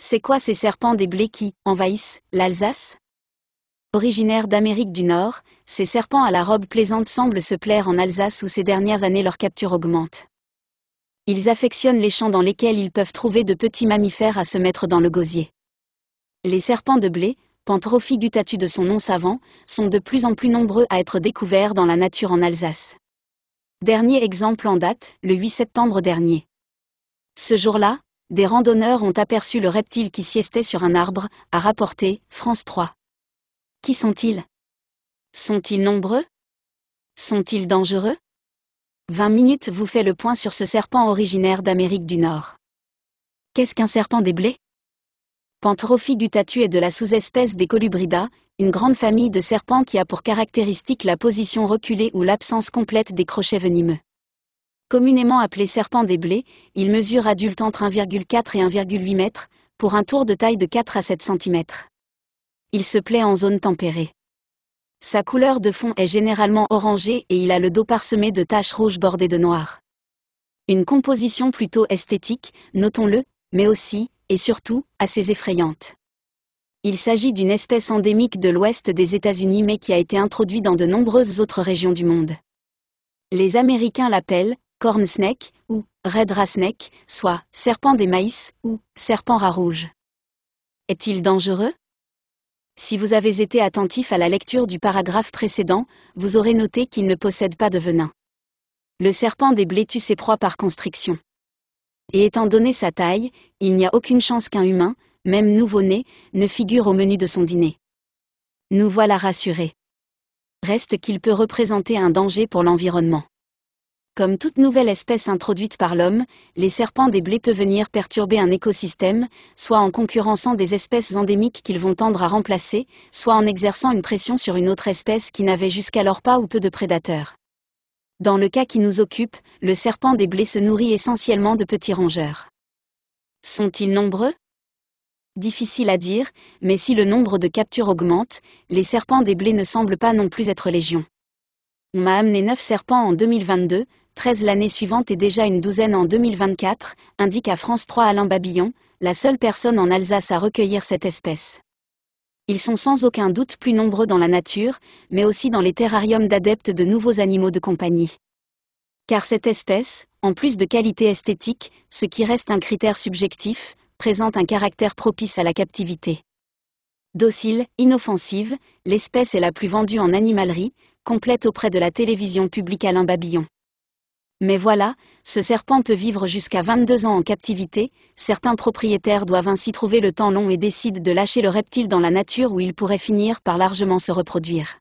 C'est quoi ces serpents des blés qui envahissent l'Alsace Originaires d'Amérique du Nord, ces serpents à la robe plaisante semblent se plaire en Alsace où ces dernières années leur capture augmente. Ils affectionnent les champs dans lesquels ils peuvent trouver de petits mammifères à se mettre dans le gosier. Les serpents de blé, du gutatu de son nom savant, sont de plus en plus nombreux à être découverts dans la nature en Alsace. Dernier exemple en date, le 8 septembre dernier. Ce jour-là, des randonneurs ont aperçu le reptile qui siestait sur un arbre, a rapporté France 3. Qui sont-ils Sont-ils nombreux Sont-ils dangereux 20 minutes vous fait le point sur ce serpent originaire d'Amérique du Nord. Qu'est-ce qu'un serpent des blés Pantrophie du tatu est de la sous-espèce des Colubrida, une grande famille de serpents qui a pour caractéristique la position reculée ou l'absence complète des crochets venimeux. Communément appelé serpent des blés, il mesure adulte entre 1,4 et 1,8 mètres, pour un tour de taille de 4 à 7 cm. Il se plaît en zone tempérée. Sa couleur de fond est généralement orangée et il a le dos parsemé de taches rouges bordées de noir. Une composition plutôt esthétique, notons-le, mais aussi, et surtout, assez effrayante. Il s'agit d'une espèce endémique de l'ouest des États-Unis mais qui a été introduite dans de nombreuses autres régions du monde. Les Américains l'appellent « Corn snake, ou red snake, soit serpent des maïs, ou serpent rat rouge. Est-il dangereux Si vous avez été attentif à la lecture du paragraphe précédent, vous aurez noté qu'il ne possède pas de venin. Le serpent des blés tue ses proies par constriction. Et étant donné sa taille, il n'y a aucune chance qu'un humain, même nouveau-né, ne figure au menu de son dîner. Nous voilà rassurés. Reste qu'il peut représenter un danger pour l'environnement. Comme toute nouvelle espèce introduite par l'homme, les serpents des blés peuvent venir perturber un écosystème, soit en concurrençant des espèces endémiques qu'ils vont tendre à remplacer, soit en exerçant une pression sur une autre espèce qui n'avait jusqu'alors pas ou peu de prédateurs. Dans le cas qui nous occupe, le serpent des blés se nourrit essentiellement de petits rongeurs. Sont-ils nombreux Difficile à dire, mais si le nombre de captures augmente, les serpents des blés ne semblent pas non plus être légion. On m'a amené 9 serpents en 2022, l'année suivante et déjà une douzaine en 2024, indique à France 3 Alain Babillon, la seule personne en Alsace à recueillir cette espèce. Ils sont sans aucun doute plus nombreux dans la nature, mais aussi dans les terrariums d'adeptes de nouveaux animaux de compagnie. Car cette espèce, en plus de qualité esthétique, ce qui reste un critère subjectif, présente un caractère propice à la captivité. Docile, inoffensive, l'espèce est la plus vendue en animalerie, complète auprès de la télévision publique Alain Babillon. Mais voilà, ce serpent peut vivre jusqu'à 22 ans en captivité, certains propriétaires doivent ainsi trouver le temps long et décident de lâcher le reptile dans la nature où il pourrait finir par largement se reproduire.